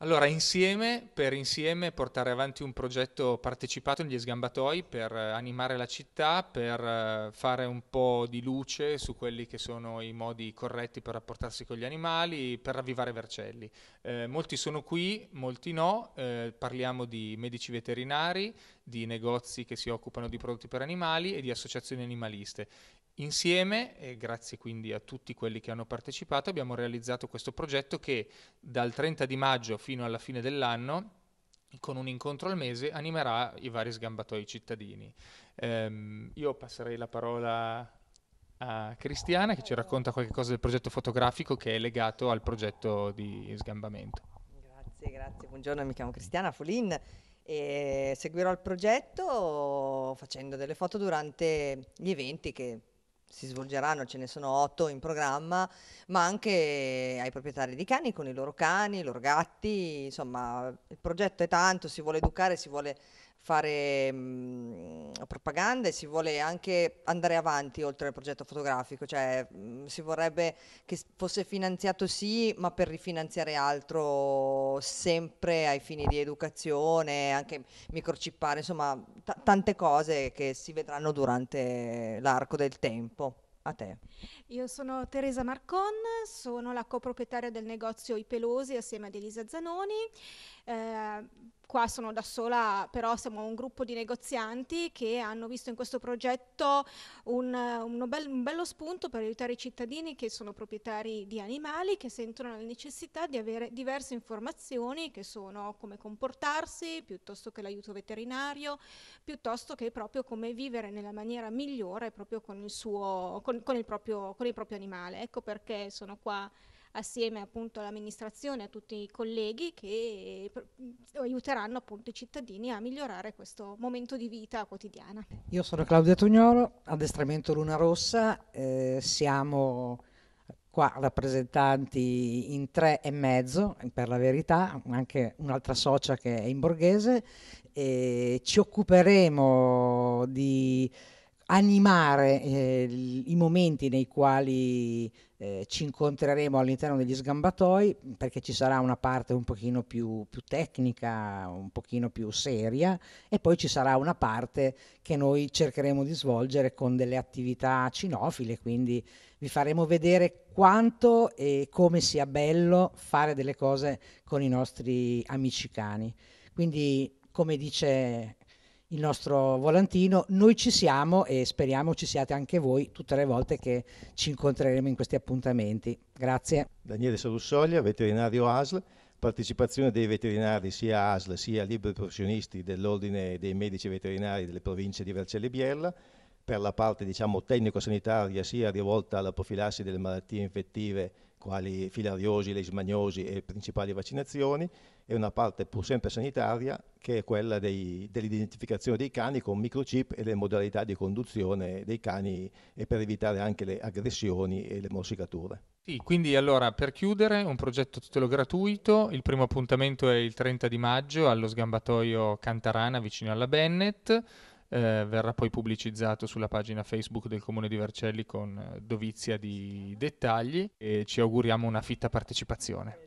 Allora, insieme, per insieme portare avanti un progetto partecipato negli sgambatoi per eh, animare la città, per eh, fare un po' di luce su quelli che sono i modi corretti per rapportarsi con gli animali, per ravvivare Vercelli. Eh, molti sono qui, molti no, eh, parliamo di medici veterinari, di negozi che si occupano di prodotti per animali e di associazioni animaliste. Insieme, e grazie quindi a tutti quelli che hanno partecipato, abbiamo realizzato questo progetto che dal 30 di maggio fino alla fine dell'anno con un incontro al mese animerà i vari sgambatoi cittadini. Um, io passerei la parola a Cristiana che ci racconta qualcosa del progetto fotografico che è legato al progetto di sgambamento. Grazie, grazie. Buongiorno, mi chiamo Cristiana Folin e seguirò il progetto facendo delle foto durante gli eventi che si svolgeranno, ce ne sono otto in programma, ma anche ai proprietari di cani con i loro cani, i loro gatti, insomma il progetto è tanto, si vuole educare, si vuole fare mh, mhmm, propaganda e si vuole anche andare avanti oltre al progetto fotografico, cioè mh, mhmm, si vorrebbe che fosse finanziato sì, ma per rifinanziare altro sempre ai fini di educazione, anche microcippare, insomma t- tante cose che si vedranno durante l'arco del tempo. A te. Io sono Teresa Marcon, sono la coproprietaria del negozio I Pelosi assieme ad Elisa Zanoni. Eh, qua sono da sola, però siamo un gruppo di negozianti che hanno visto in questo progetto un, un, bel, un, bello spunto per aiutare i cittadini che sono proprietari di animali, che sentono la necessità di avere diverse informazioni che sono come comportarsi, piuttosto che l'aiuto veterinario, piuttosto che proprio come vivere nella maniera migliore proprio con il, suo, con, con il, proprio, con il proprio animale. Ecco perché sono qua assieme appunto all'amministrazione, a tutti i colleghi che eh, aiuteranno appunto i cittadini a migliorare questo momento di vita quotidiana. Io sono Claudia Tugnolo, addestramento Luna Rossa, eh, siamo qua rappresentanti in tre e mezzo, per la verità, anche un'altra socia che è in borghese, e ci occuperemo di animare eh, i momenti nei quali eh, ci incontreremo all'interno degli sgambatoi perché ci sarà una parte un pochino più, più, tecnica, un pochino più seria e poi ci sarà una parte che noi cercheremo di svolgere con delle attività cinofile, quindi vi faremo vedere quanto e come sia bello fare delle cose con i nostri amici cani. Quindi come dice il nostro volantino. Noi ci siamo e speriamo ci siate anche voi tutte le volte che ci incontreremo in questi appuntamenti. Grazie. Daniele Salussoglia, veterinario ASL, partecipazione dei veterinari sia ASL sia liberi professionisti dell'Ordine dei Medici Veterinari delle province di Vercelli e Biella per la parte diciamo, tecnico-sanitaria sia rivolta alla profilassi delle malattie infettive quali filariosi, leishmaniosi e principali vaccinazioni, e una parte pur sempre sanitaria che è quella dell'identificazione dei cani con microchip e le modalità di conduzione dei cani e per evitare anche le aggressioni e le morsicature. Sì, quindi allora per chiudere un progetto titolo gratuito, il primo appuntamento è il 30 di maggio allo sgambatoio Cantarana vicino alla Bennett eh, verrà poi pubblicizzato sulla pagina Facebook del Comune di Vercelli con eh, dovizia di dettagli e ci auguriamo una fitta partecipazione.